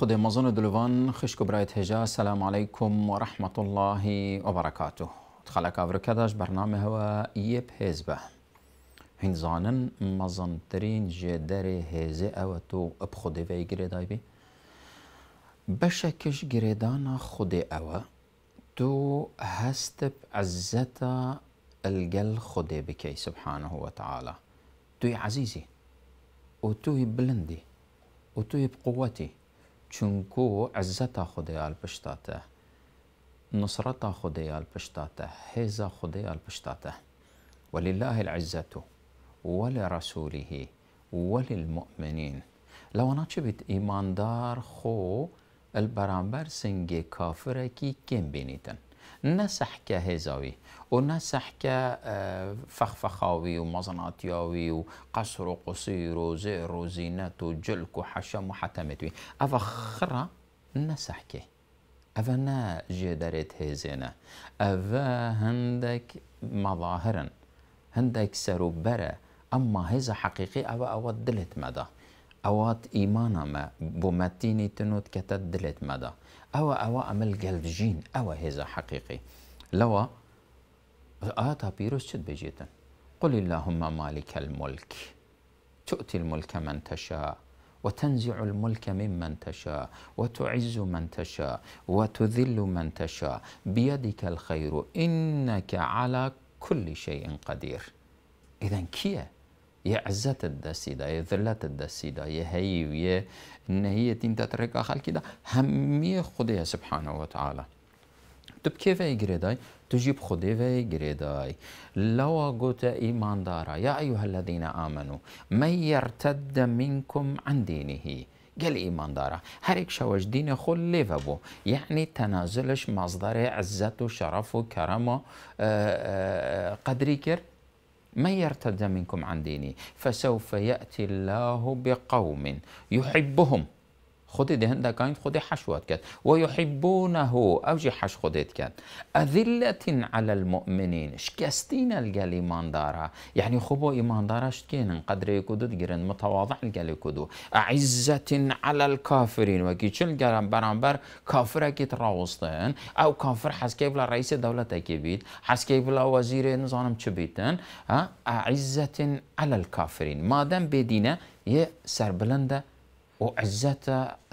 خود مزون دلوان خوش کبرایت هجا سلام علیکم و رحمت الله و برکاته تخلق آورکدش برنامه هوا یه هزبه هین زانن مازنترین جدر هزه او تو اب خوده وی گریدای بی بشکش گریدان خود او تو هست ب عزتا الگل خوده بکی سبحانه و تعالی توی عزیزی و توی بلندی و توی بقوتي چونکو عزت خدایال پشتاته نصرت خدایال پشتاته حیز خدایال پشتاته ولله العزة ولرسوله وللمؤمنين لو انا چبت ایماندار خو البرانبر سنگ کافره کی کم بینیتن نسح سحکه هزاوی و نسح سحکه اه، فخفخاوی و مزناتیاوی و قصر و قصیر و زئر و زینت و جلک و حشم و حتمتوی اوه خرا نسح سحکه أفا نا جدرت هزینه أفا هندك مظاهرا هندك سروبره اما هذا حقيقي أفا أودلت دلت مدى اوات ايمانا ما بوماتيني تنوت كتت دلت مدا او او امل جين او هذا حقيقي لو آتا بيروس شد بجيتن قل اللهم مالك الملك تؤتي الملك من تشاء وتنزع الملك ممن تشاء وتعز من تشاء وتذل من تشاء بيدك الخير إنك على كل شيء قدير إذا كيه يا عزة الدسيدة يا ذلة الدسيدة يا هي ويا إن هي تنتا تريكا خالكي دا همية خديها سبحانه وتعالى تبكي گریدای؟ تو تجيب خدي وی گریدای لوا گوت إيمان دارا يا أيها الذين آمنوا من يرتد منكم عن دينه قال إيمان دارا شوش دین خود لیوه ليفابو يعني تنازلش مصدر عزته شرفه كرمه قدري کرد من يرتد منكم عن ديني فسوف ياتي الله بقوم يحبهم خود دهندگان خود حشوات کرد و یحبونه جی حش خودت کرد اذلت على المؤمنین شکستین الگلیمان داره یعنی خوب ایمان دارش کینن قدر کدود گیرن متواضع الگلی کدو عزت علی الکافرین و گیچل گرم برانبر کافر که راوستن او کافر حسکی بلا رئیس دولت اکی بید حسکی بلا وزیر نظام چه بیدن عزت علی الکافرین مادم بدینه یه سربلنده وعزت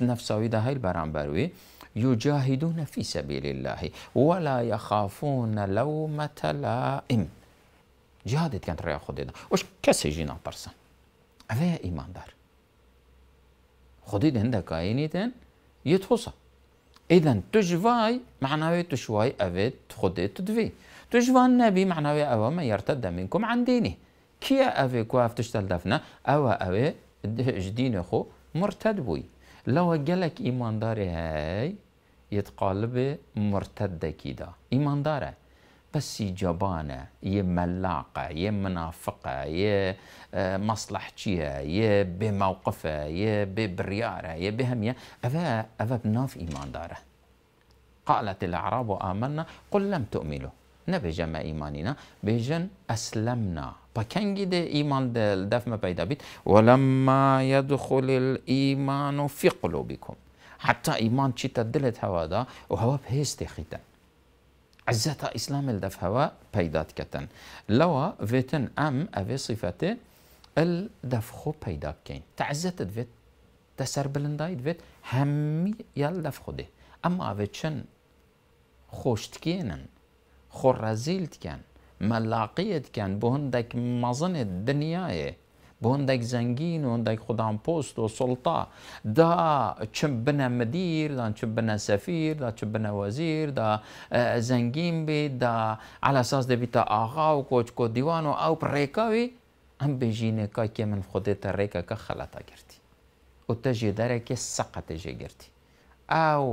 نفسه إذا هاي البرامبروي يجاهدون في سبيل الله ولا يخافون لومة لائم جهادت كانت ريا خديدا وش كسي جينا برسن أفيا إيمان دار خديد عندك عينيتن يتحصى إذا تجواي معناوي تشواي أفيت خديد تدفي تجوى النبي معناوي أو من يرتد منكم عن دينه كي أفي كواف تشتل دفنا أو أوي جدين خو مرتد بوي لو قالك إيمان داري هاي يتقالب مرتد كده إيمان داره بس جبانة يملاقة يمنافقة يا منافقة يا آه، مصلحتشيها يا بموقفها يا يا أفا أفا بناف إيمان داره قالت الأعراب آمنا قل لم تؤمنوا نبجا ما إيماننا بجن أسلمنا فكنجي دي إيمان دل دف ما بيدا بيت ولما يدخل الإيمان في قلوبكم حتى إيمان چيتا دلت هوا دا وهو بهستي خيتا عزتا إسلام الدف هوا بيدات كتن لوا فيتن أم أبي صفاتي الدفخو بيدا كين تعزت فيت تسر بلنداي فيت همي يال دفخو دي أما فيتشن خوشتكينن خورەزیلتکەن مەلاقیتکەن بۆ هەندێک مەزنێت دنیاە بۆ هەندێک زەنگین و هەندێک خوددان پۆست و سڵتا دا چم بنە مدیر دا چم بنە سەفیر دا چم بنە وەزیر دا زەنگین بێت دا علەساس دەبیتە ئاغا و کۆچکۆ دیوان و ئەو ڕێکاوی ئەم بێژینێکاکێ من خودێتە ڕێکەکە خەلەتا گرتی و تەژێ دەرێکی سەقەتە ژێگرتی ئەو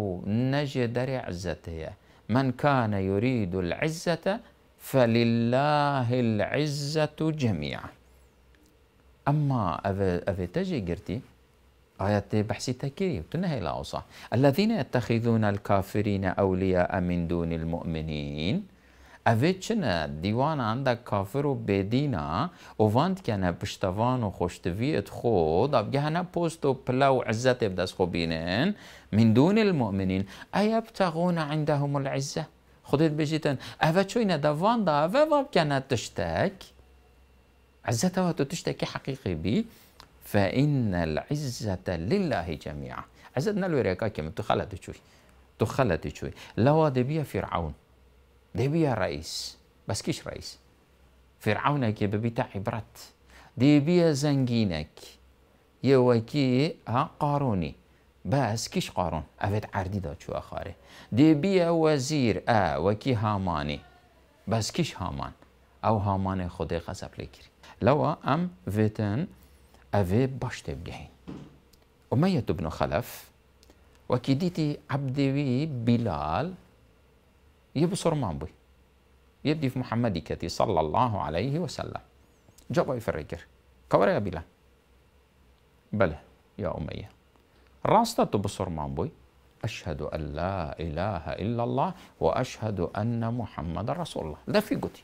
نەژێ دەرێ عزەت هەیە من كان يريد العزة فلله العزة جميعا أما أفي تجي قرتي آيات بحسي تكيري تنهي لا الذين يتخذون الكافرين أولياء من دون المؤمنين اوه ديوان دیوان كافر کافر و بدینا بشتافان کنه پشتوان و خوشتویت خود اب گهنه پوست و پلا و عزت بدست من دون المؤمنین ایبتغون عندهم العزه خودت بجيتن اوه دافان دوان دا اوه واب کنه تشتک عزتها تشتكي حقيقي بي فإن العزة لله جميعا عزتنا لو ريكا كم تخلت شوي تخلت شوي لوا دبيا فرعون دي بيا رئيس بس كيش رئيس فرعونك يا ببيتا عبرت دي بيا زنجينك يا وكي ها قاروني بس كيش قارون افت عردي دا شو أخاري دي بيا وزير آ وكي هاماني بس كيش هامان أو هامان خدي غزب لكري لو أم فيتن أفي باش تبدعين وما يتبنو خلف وكي ديتي عبدوي بلال يبصر مامبي يدي في محمد كتي صلى الله عليه وسلم جابوا يفرقر يا بلا بلى يا أمية راستا تبصر مامبوي أشهد أن لا إله إلا الله وأشهد أن محمد رسول الله ده في قتي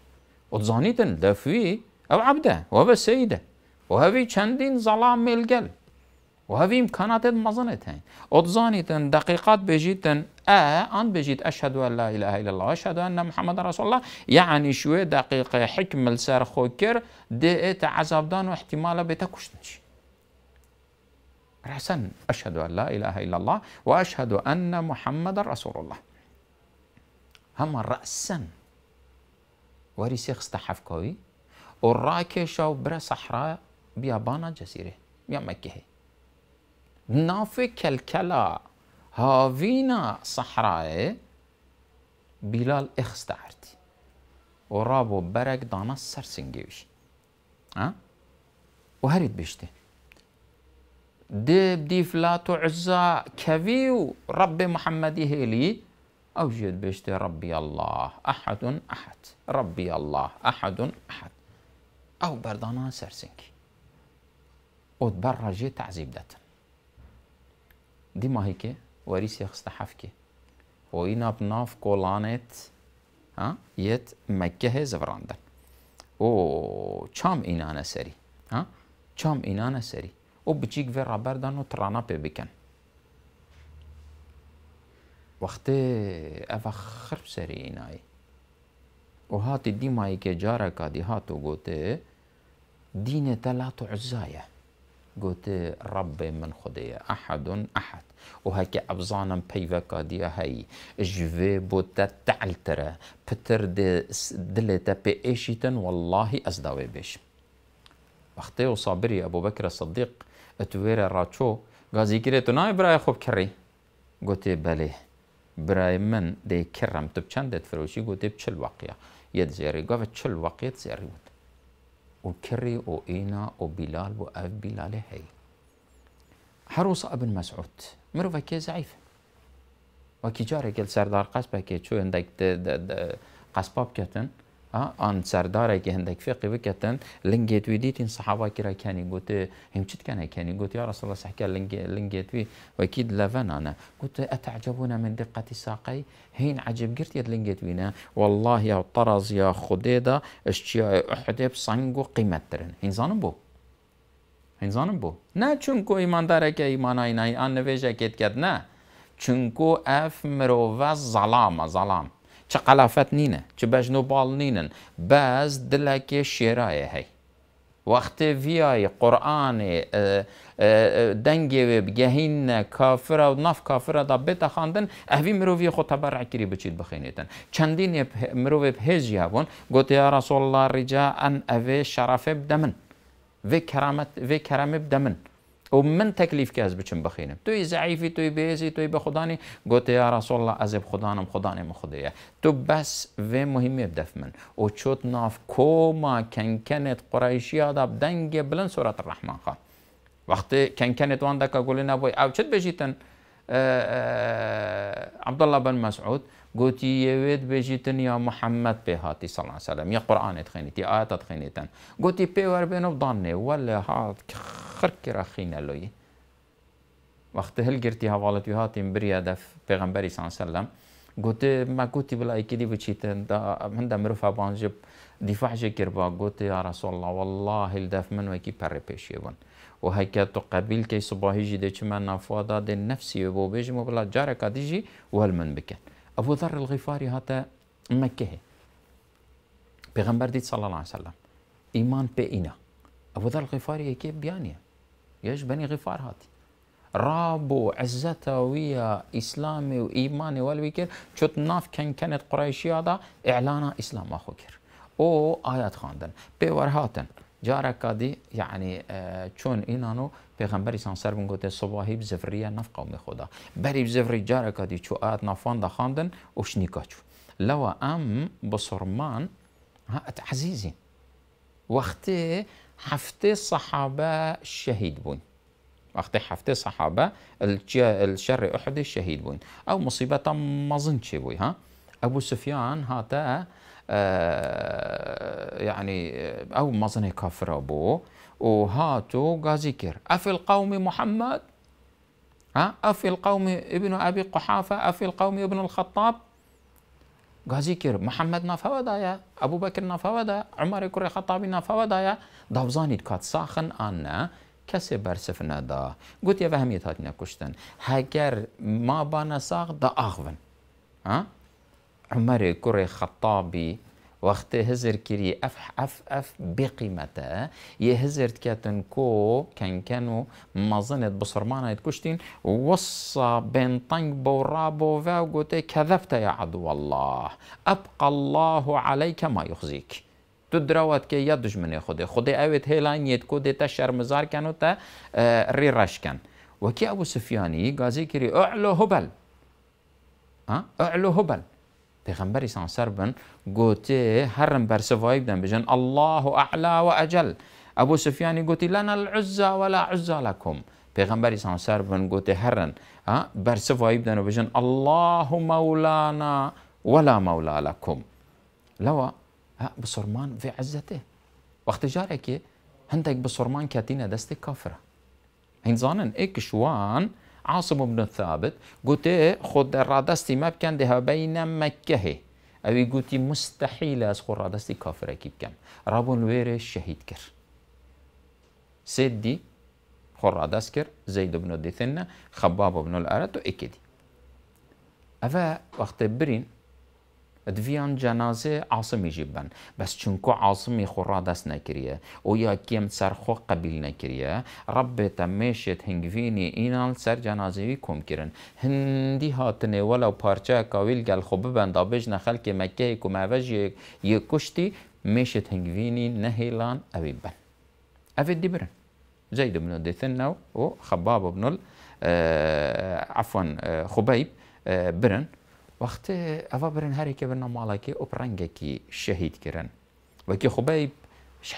وتظنيتن ده في أو عبده وهذا سيده وهذه ظلام القلب وهذه إمكانات مظنت هين أتزانيتن دقيقات بيجيتن آه أن بيجيت أشهد أن لا إله إلا الله أشهد أن محمد رسول الله يعني شوي دقيقة حكم السر خوكر دي ات عذاب دان واحتمال بيتكشتنش رأسا أشهد أن لا إله إلا الله وأشهد أن محمد رسول الله هم رأسا وريسيخ استحفكوي وراكشة برا صحراء بيابانا جزيرة يا مكة نافي كالكلا هافينا صحراء بلال اخستعرتي ورابو برق دانا سرسنجيوش ها أه؟ بيشتي ديب ديف لا تعزى كفيو ربي محمد هيلي أوجد بيشتي ربي الله أحد أحد ربي الله أحد أحد أو بردانا أو برجي تعذيب دتن دمای کے وری سے اختحاف کیے او اینا اپناف کو لانس ہاں یہ میں کہ ہے زوراندن او چام اینا سری ہاں، چام چھم سری او بچیگ وی رابر دانو ترانا پی بکن وقتے خرب سری انائے او هاتی دی کے که جارکا دی هاتو گوته دین تلا تو عزایه قلت رب من خدای احد احد و أبزانا ابزانم پیوکا هاي هی بوتا تعلترا بتر دي دلتا پی والله أزداوي بيش بیش وصابري ابو بكر الصديق اتویر راتشو غازي كريتو ناي براي خوب كري قلت بلي براي من دي كرم تبچان دي تفروشي قلت بچل واقيا يد زياري قلت بچل واقيا تزياري بود وكري وإينا وبلال وأف بلال هي حروصة ابن مسعود مروفا كي زعيف وكي جاري قال سردار قصبة كي شو عندك قصباب كتن آن سردار که هندک فقی وکتن لنگیت وی دیتین صحابه کرا کنی گوت هم چت کنه کنی گوت یا رسول الله صح کرد لنگ لنگیت وی وکید لفنانا گوت اتعجبون من دقت ساقی هین عجب گرت یت لنگیت وینا والله یا طرز یا خدیدا اشتیا احدب سنگ و قیمت ترن هین زانم بو هین زانم بو نه چون کو ایماندار که ایمان اینای آن نویجه کت کرد نه چون کو اف مروه ظلام ظلام چقلافت نینه چه بجنوبال نینن بس دلکی شیرای هی وقتی ویای قرآن دنگی و بگهین کافره و ناف کافره دا بیتا خاندن اهوی مرووی خود تبرع کری بچید بخینیتن چندین مرووی بهیج یابون گوت یا رسول الله رجا ان اوی شرفه بدمن وی کرامت وی کرامه بدمن و من تکلیف که از بچم بخینم توی ضعیفی توی بیزی توی به خدانی گوته یا رسول الله از خدانم خدانم خدایه تو بس و مهمه بدف من او چوت ناف کوما کنکنت قریشی ادب دنگ بلن سورة الرحمن خان وقتی کنکنت وان دکا گولی نبوی او چت بجیتن اه، اه، عبد الله بن مسعود قلت يويد بجيتن يا محمد بهاتي صلى الله عليه وسلم يا قرآن تخينيت يا آيات تخينيتن قلت بيور بينو ضني ولا هات وقت هل لۆی وەختە يهاتين هەواڵەتی هاتیم بریا صلى الله عليه وسلم گوتی ما گوتی بڵایکیدی من هەندە مرۆڤ بانجب دیفاحژێ يا رسول الله والله الدف من وەکی پەڕێ پێشێبوون و هەکە تو قەبیلکەی سوباهیژی دەچمە نافوادا دێن نەفسی بۆ بێژم و جاركا جارێکا دیژی وەل من بکەن ئەبوو دەڕ الغیفاری هاتە مەکەهێ پێغمبەر صلى الله عليه وسلم ايمان بينا ابو ذر الغفاري هيك بیانە ياش بني غفار هاتي رابو عزتا ويا اسلامي وايماني والويكر شوت ناف كان كانت قريشي هذا اعلانا اسلام اخو كر او ايات خاندن بيور هاتن جارك دي يعني آه انانو اینانو پیغمبری سان سر بن گوته صباحی بزفریه نف قوم خدا بری بزفری جارك دي چو ايات نافان دا خاندن وشنیکا لو ام بصرمان ها عزيزي وقتي هفته صحابه الشهيد بون وقت هفته صحابه الشر احد الشهيد بون او مصيبه ما ظنش ها ابو سفيان هاتا آه يعني او ظن كافر ابو وهاتو قازيكر افي القوم محمد ها افي القوم ابن ابي قحافه افي القوم ابن الخطاب غازي كير محمد نافودا يا ابو بكر نافودا عمر كوري کوڕی نافودا يا دوزاني كات ساخن انا كسي برسفنا دا قلت يا فهمي تاتنا كشتن هاكر ما بانا ساخ دا ها عمر كوري خطابي وقت هزر كري اف اف اف بقيمته يهزر كاتن كو كان كانوا مازنت بصرمانة كشتين وصى بين طنقبو رابو فاوغوتي كذفت يا عدو الله ابقى الله عليك ما يخزيك تدراوات كي يدج من خدي خدي اوت هيلان يتكو دي تشر مزار كانو تا آه، راش كان وكي ابو سفياني قازي كري اعلو هبل ها أه؟ اعلو هبل سان سانسەر بن هرم بر سوای بدن بجن الله و اجل ابو سفیانی گوتی لنا العزا ولا عزا پیغمبری سان سانسەر بن گوتێ هرن بەرسڤایی بدەن و بجن الله مولانا ولا مولا لكم لوا بسرمان في عزته وقت جارێکی هندك بسرمان كاتينة دستي کافرە هين زانن شوان عاصم بن ثابت قلت خد رادستي ما بكان دها بين مكه اوي قلت مستحيل از خود رادستي كافر اكيد كم رابون وير شهيد كر سدي خود رادست كر زيد بن ديثنا خباب بن الارد واكدي افا وقت برين دویان جنازه عاصمی جیبن بس چونکو عاصمی خو را دست نکریه او یا کیم سر خو قبیل نکریه رب تمیشت هنگوینی اینال سر جنازه وی کم کرن هندی هاتنه ولو پارچه کاویل گل خو ببند آبیج نخل که مکه کم اوج یک کشتی میشت هنگوینی نهیلان اوی بن اوی دی برن زید بن دیتن نو و خباب بن عفوا خبیب برن وقت ئەوە برن هەرێکە بن نەماڵێکی ئۆپ ڕەنگێکی شەهید کردن وەکی خوبەی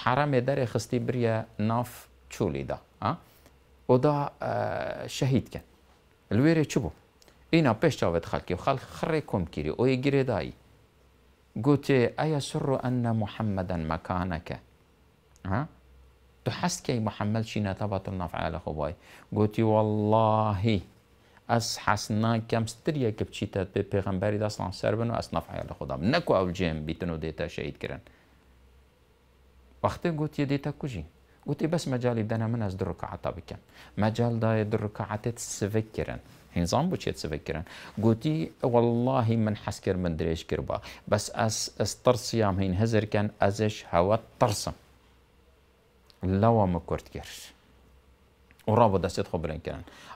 حرامێ دەرێ خستی بریە ناف چولیدا ئۆدا شەهیدکەن لێرێ چ بوو ئینا پێش چاوێت خەڵکی و خەڵ خڕێ کۆم کیری ئۆی گرێدایی گوتێ ئەیە سر ان محمدا محەممەدەن مەکانەکە تحس حەستکەی محمد چینە تەبات نافعە لە خۆبای گوتی والله از حسنا کمستر یک بچیت به پیغمبری داستان سر بنو اصناف حیال خدا نکو او جیم بیتنو دیتا شهید کرن وقتی گوت یه دیتا کجی گوتی بس مجالی بدنا من از در رکعتا بکم مجال دای در رکعتت سفک کرن هنزان بو چیت سفک کرن گوتی والله من حسکر من دریش کربا بس از استرسیام هین هزر کن ازش هوا ترسم لوا مکرد کرد ورابط أسيد بلنكن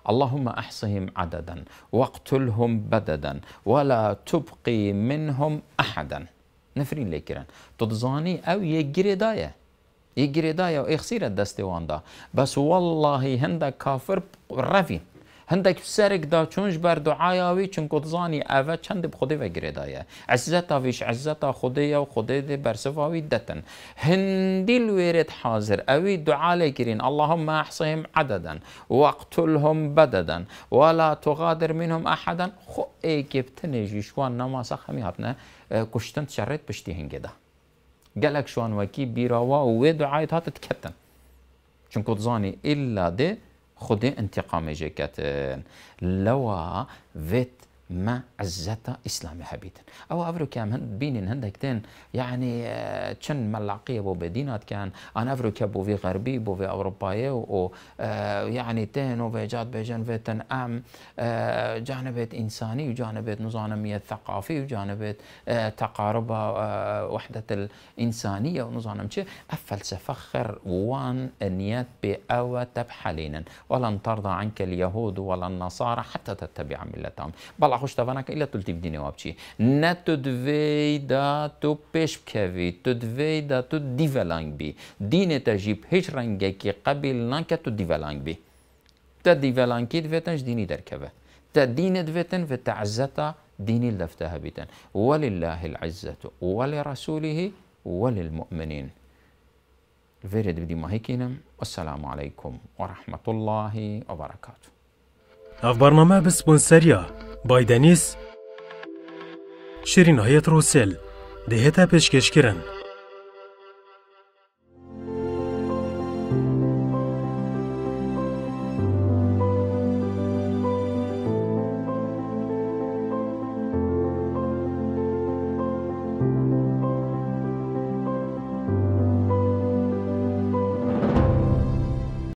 اللهم أحصهم عددا واقتلهم بددا ولا تبقي منهم أحدا نفرين لكرن تتزاني أو يجري داية يجري داية ويخسير الدستوان دا بس والله هند كافر رفين هندك سرق دا چونج بر دعایا وی چون کدزانی اوه چند به و وگری دایه عزت ویش عزت خودی و خودی دی برسفاوی دتن هندی الویرد حاضر اوی دعا لگرین اللهم احصهم عددا واقتلهم بددا ولا تغادر منهم احدا خو ایگبتنه جیشوان نماز خمی هاتنه کشتن شرط بشتی هنگه ده قالك شوان وكي بيراوا ودعايت هات تكتن چون كنت إلا دي خود انتقام جکت لوا ویت ما عزتا اسلامي حبيتا او افرو كام هند بينين هندك تين يعني آه، تشن ملاقيه بو بدينات كان انا افرو كابو في غربي بو في اوروباي و آه، يعني تين وفي جات بيجن فيتن ام آه، جانب انساني وجانبت نظامية ثقافي وجانب تقارب وحدة الانسانية ونظام الفلسفة خر وان نيات بأوى تبحلين ولن ترضى عنك اليهود ولا النصارى حتى تتبع ملتهم بل خوش تفنگ که ایلا تو لطیف دینه وابچی نه تو دویدا تو پیش کهوی تو دویدا تو دیولنگ بی دین تجیب هیچ رنگه که قبل نکه تو دیولنگ بی تا دیولنگی دویتنش دینی در کهوه تا دین دویتن و تعزتا دینی لفته بیتن ولی الله العزت ولی رسوله ولی المؤمنین فیرد بدی ماهی کنم السلام علیکم و رحمت الله و برکاته اف برنامه به سپونسریا بایدنیس شیرین هایت روسل دهتا پیشکش کرن